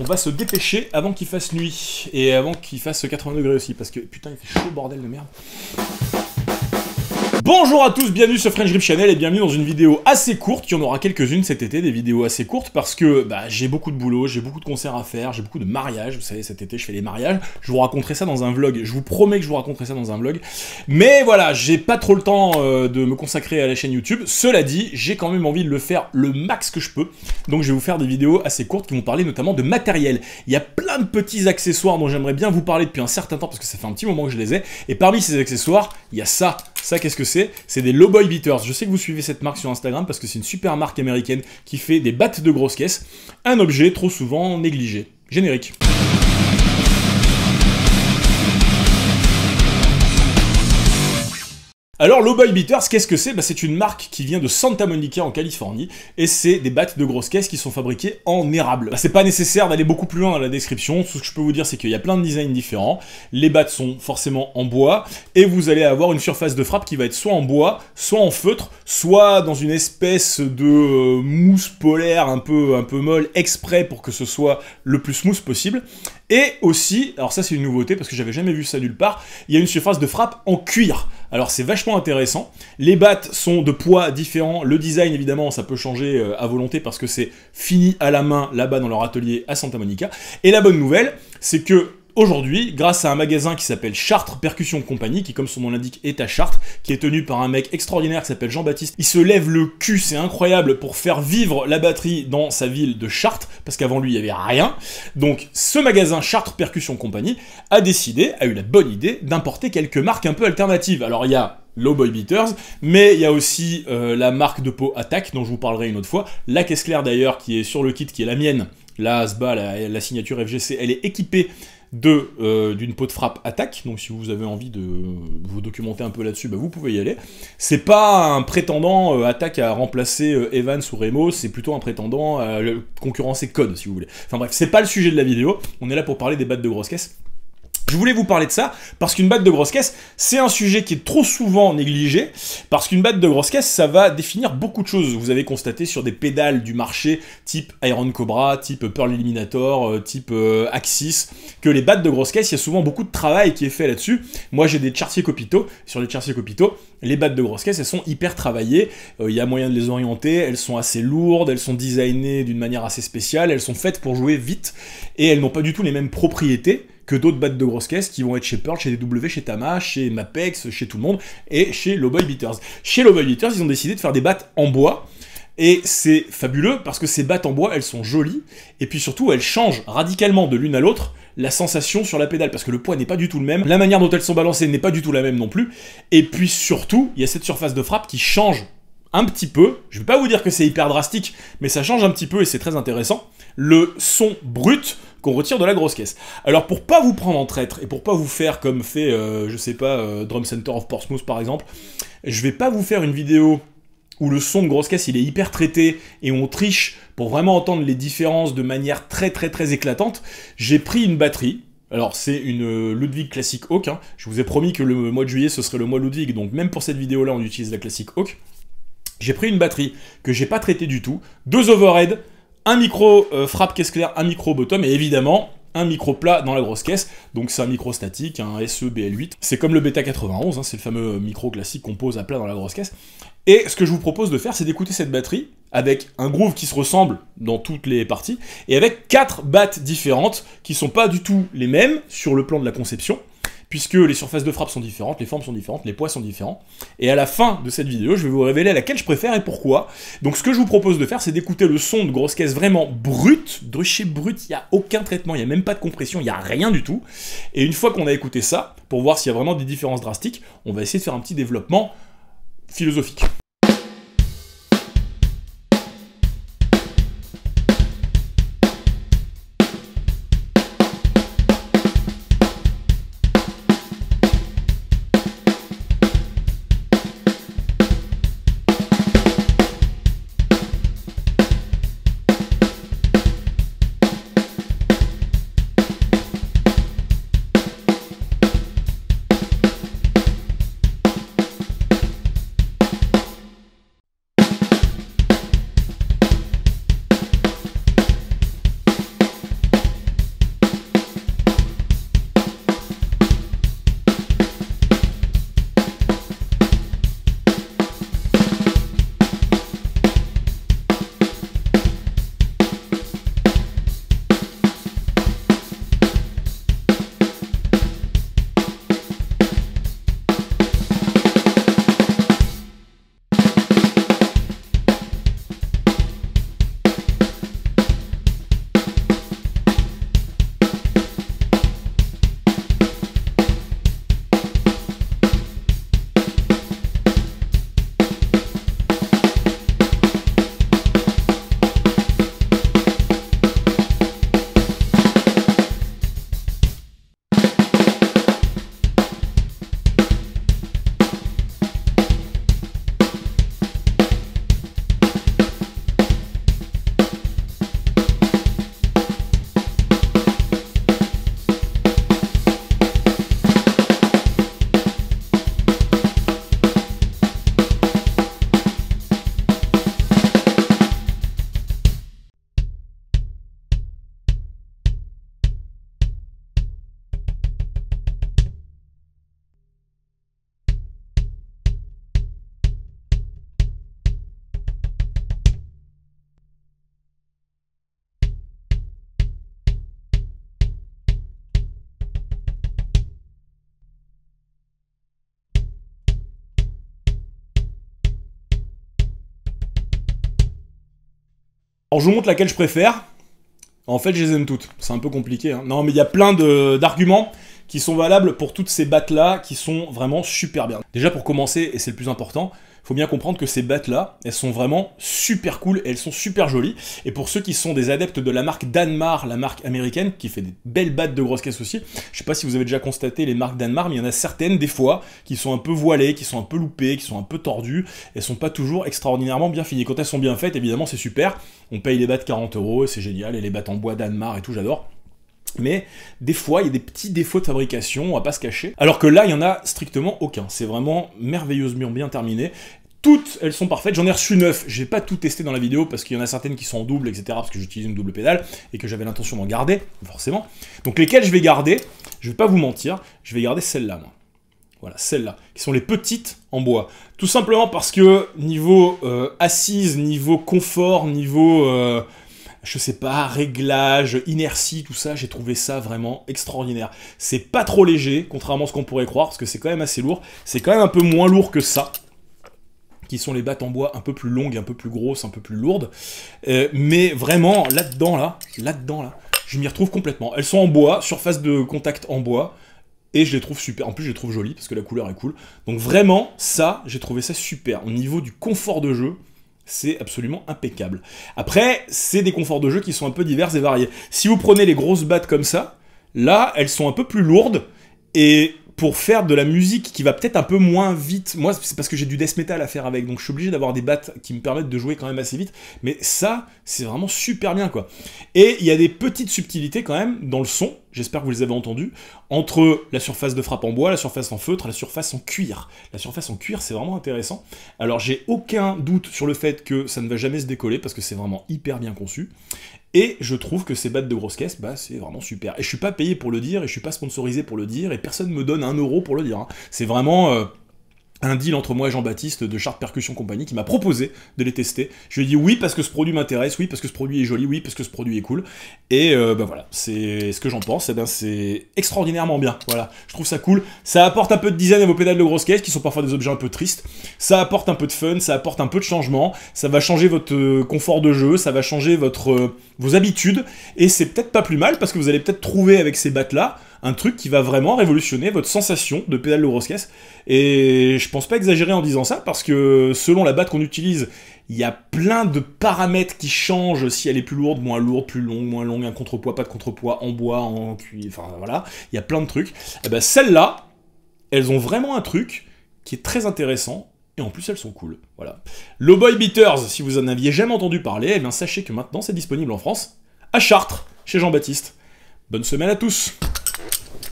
on va se dépêcher avant qu'il fasse nuit et avant qu'il fasse 80 degrés aussi parce que putain il fait chaud bordel de merde. Bonjour à tous, bienvenue sur French Grip Channel et bienvenue dans une vidéo assez courte, il y en aura quelques-unes cet été, des vidéos assez courtes parce que bah, j'ai beaucoup de boulot, j'ai beaucoup de concerts à faire, j'ai beaucoup de mariages, vous savez cet été je fais les mariages, je vous raconterai ça dans un vlog, je vous promets que je vous raconterai ça dans un vlog, mais voilà, j'ai pas trop le temps euh, de me consacrer à la chaîne YouTube, cela dit, j'ai quand même envie de le faire le max que je peux, donc je vais vous faire des vidéos assez courtes qui vont parler notamment de matériel, il y a plein de petits accessoires dont j'aimerais bien vous parler depuis un certain temps parce que ça fait un petit moment que je les ai, et parmi ces accessoires, il y a ça ça, qu'est-ce que c'est C'est des Lowboy Beaters. Je sais que vous suivez cette marque sur Instagram parce que c'est une super marque américaine qui fait des battes de grosses caisses, un objet trop souvent négligé. Générique. Alors Boy Beaters, qu'est-ce que c'est bah, C'est une marque qui vient de Santa Monica en Californie et c'est des battes de grosses caisses qui sont fabriquées en érable. Bah, c'est pas nécessaire d'aller beaucoup plus loin dans la description, tout ce que je peux vous dire c'est qu'il y a plein de designs différents, les battes sont forcément en bois et vous allez avoir une surface de frappe qui va être soit en bois, soit en feutre, soit dans une espèce de euh, mousse polaire un peu, un peu molle exprès pour que ce soit le plus smooth possible et aussi, alors ça c'est une nouveauté parce que j'avais jamais vu ça nulle part, il y a une surface de frappe en cuir. Alors c'est vachement intéressant. Les battes sont de poids différents. Le design évidemment ça peut changer euh, à volonté parce que c'est fini à la main là-bas dans leur atelier à Santa Monica. Et la bonne nouvelle, c'est que Aujourd'hui, grâce à un magasin qui s'appelle Chartres Percussion Compagnie, qui comme son nom l'indique est à Chartres, qui est tenu par un mec extraordinaire qui s'appelle Jean-Baptiste, il se lève le cul, c'est incroyable, pour faire vivre la batterie dans sa ville de Chartres, parce qu'avant lui il n'y avait rien. Donc ce magasin Chartres Percussion Compagnie a décidé, a eu la bonne idée d'importer quelques marques un peu alternatives. Alors il y a Low Boy Beaters, mais il y a aussi euh, la marque de peau Attack, dont je vous parlerai une autre fois, la caisse claire d'ailleurs, qui est sur le kit, qui est la mienne, la ASBA, la, la signature FGC, elle est équipée de euh, d'une peau de frappe attaque. Donc si vous avez envie de vous documenter un peu là-dessus, bah, vous pouvez y aller. C'est pas un prétendant euh, attaque à remplacer euh, Evans ou Remo, c'est plutôt un prétendant à concurrencer Code si vous voulez. Enfin bref, c'est pas le sujet de la vidéo. On est là pour parler des battes de grosses caisses. Je voulais vous parler de ça parce qu'une batte de grosse caisse, c'est un sujet qui est trop souvent négligé parce qu'une batte de grosse caisse, ça va définir beaucoup de choses. Vous avez constaté sur des pédales du marché type Iron Cobra, type Pearl Eliminator, euh, type euh, Axis, que les battes de grosse caisse, il y a souvent beaucoup de travail qui est fait là-dessus. Moi, j'ai des chartiers copito. Sur les chartiers copito, les battes de grosse caisse, elles sont hyper travaillées. Euh, il y a moyen de les orienter. Elles sont assez lourdes, elles sont designées d'une manière assez spéciale. Elles sont faites pour jouer vite et elles n'ont pas du tout les mêmes propriétés que d'autres battes de grosse caisse qui vont être chez Pearl, chez DW, chez Tama, chez Mapex, chez tout le monde, et chez Lowboy Beaters. Chez Lowboy Beaters, ils ont décidé de faire des battes en bois, et c'est fabuleux parce que ces battes en bois, elles sont jolies, et puis surtout, elles changent radicalement de l'une à l'autre la sensation sur la pédale, parce que le poids n'est pas du tout le même, la manière dont elles sont balancées n'est pas du tout la même non plus, et puis surtout, il y a cette surface de frappe qui change un petit peu. Je ne vais pas vous dire que c'est hyper drastique, mais ça change un petit peu et c'est très intéressant le son brut qu'on retire de la grosse caisse. Alors pour pas vous prendre en traître et pour pas vous faire comme fait, euh, je sais pas, euh, Drum Center of Portsmouth par exemple, je vais pas vous faire une vidéo où le son de grosse caisse il est hyper traité et on triche pour vraiment entendre les différences de manière très très très éclatante. J'ai pris une batterie. Alors c'est une euh, Ludwig Classic Hawk, hein. je vous ai promis que le mois de juillet ce serait le mois Ludwig, donc même pour cette vidéo là on utilise la Classic Hawk. J'ai pris une batterie que j'ai pas traitée du tout, deux overheads, un micro euh, frappe caisse claire, un micro bottom, et évidemment, un micro plat dans la grosse caisse, donc c'est un micro statique, un SEBL8, c'est comme le Beta 91, hein, c'est le fameux micro classique qu'on pose à plat dans la grosse caisse, et ce que je vous propose de faire, c'est d'écouter cette batterie, avec un groove qui se ressemble dans toutes les parties, et avec quatre battes différentes, qui sont pas du tout les mêmes sur le plan de la conception, puisque les surfaces de frappe sont différentes, les formes sont différentes, les poids sont différents. Et à la fin de cette vidéo, je vais vous révéler laquelle je préfère et pourquoi. Donc ce que je vous propose de faire, c'est d'écouter le son de grosse caisse vraiment brut, de chez brut, il n'y a aucun traitement, il n'y a même pas de compression, il n'y a rien du tout. Et une fois qu'on a écouté ça, pour voir s'il y a vraiment des différences drastiques, on va essayer de faire un petit développement philosophique. Alors je vous montre laquelle je préfère. En fait, je les aime toutes. C'est un peu compliqué. Hein. Non, mais il y a plein d'arguments qui sont valables pour toutes ces battes-là qui sont vraiment super bien. Déjà pour commencer, et c'est le plus important, faut bien comprendre que ces battes-là, elles sont vraiment super cool, elles sont super jolies. Et pour ceux qui sont des adeptes de la marque Danmar, la marque américaine, qui fait des belles battes de grosse caisse aussi, je sais pas si vous avez déjà constaté les marques Danmar, mais il y en a certaines des fois qui sont un peu voilées, qui sont un peu loupées, qui sont un peu tordues, elles sont pas toujours extraordinairement bien finies. Quand elles sont bien faites, évidemment, c'est super. On paye les battes 40 euros, c'est génial, et les battes en bois Danmar et tout, j'adore. Mais des fois, il y a des petits défauts de fabrication, on va pas se cacher. Alors que là, il y en a strictement aucun. C'est vraiment merveilleusement bien terminé. Toutes, elles sont parfaites. J'en ai reçu Je n'ai pas tout testé dans la vidéo parce qu'il y en a certaines qui sont en double, etc. Parce que j'utilise une double pédale et que j'avais l'intention d'en garder, forcément. Donc lesquelles je vais garder Je ne vais pas vous mentir, je vais garder celles là moi. Voilà, celles-là, qui sont les petites en bois. Tout simplement parce que niveau euh, assise, niveau confort, niveau... Euh, je sais pas, réglage, inertie, tout ça, j'ai trouvé ça vraiment extraordinaire. C'est pas trop léger, contrairement à ce qu'on pourrait croire, parce que c'est quand même assez lourd. C'est quand même un peu moins lourd que ça, qui sont les battes en bois un peu plus longues, un peu plus grosses, un peu plus lourdes. Euh, mais vraiment, là-dedans, là, là-dedans, là, je m'y retrouve complètement. Elles sont en bois, surface de contact en bois, et je les trouve super. En plus, je les trouve jolies, parce que la couleur est cool. Donc vraiment, ça, j'ai trouvé ça super. Au niveau du confort de jeu, c'est absolument impeccable. Après, c'est des conforts de jeu qui sont un peu divers et variés. Si vous prenez les grosses battes comme ça, là, elles sont un peu plus lourdes, et pour faire de la musique qui va peut-être un peu moins vite. Moi, c'est parce que j'ai du death metal à faire avec, donc je suis obligé d'avoir des battes qui me permettent de jouer quand même assez vite. Mais ça, c'est vraiment super bien, quoi. Et il y a des petites subtilités quand même dans le son, j'espère que vous les avez entendues, entre la surface de frappe en bois, la surface en feutre, la surface en cuir. La surface en cuir, c'est vraiment intéressant. Alors, j'ai aucun doute sur le fait que ça ne va jamais se décoller, parce que c'est vraiment hyper bien conçu. Et je trouve que ces battes de grosse caisses, bah, c'est vraiment super. Et je suis pas payé pour le dire, et je suis pas sponsorisé pour le dire, et personne me donne un euro pour le dire. Hein. C'est vraiment... Euh, un deal entre moi et Jean-Baptiste de Chart Percussion Company qui m'a proposé de les tester. Je lui ai dit oui parce que ce produit m'intéresse, oui parce que ce produit est joli, oui parce que ce produit est cool. Et ben voilà, c'est ce que j'en pense. Et eh ben c'est extraordinairement bien. Voilà, je trouve ça cool. Ça apporte un peu de design à vos pédales de grosse caisse qui sont parfois des objets un peu tristes. Ça apporte un peu de fun, ça apporte un peu de changement. Ça va changer votre euh, confort de jeu, ça va changer votre euh, vos habitudes. Et c'est peut-être pas plus mal parce que vous allez peut-être trouver avec ces battes là un truc qui va vraiment révolutionner votre sensation de pédale de grosse caisse. Et je pense pas exagérer en disant ça, parce que selon la batte qu'on utilise, il y a plein de paramètres qui changent si elle est plus lourde, moins lourde, plus longue, moins longue, un contrepoids, pas de contrepoids, en bois, en cuir, enfin voilà, il y a plein de trucs. Et eh ben celles-là, elles ont vraiment un truc qui est très intéressant et en plus elles sont cool. Voilà. Lowboy Beaters, si vous en aviez jamais entendu parler, eh bien sachez que maintenant c'est disponible en France, à Chartres, chez Jean-Baptiste. Bonne semaine à tous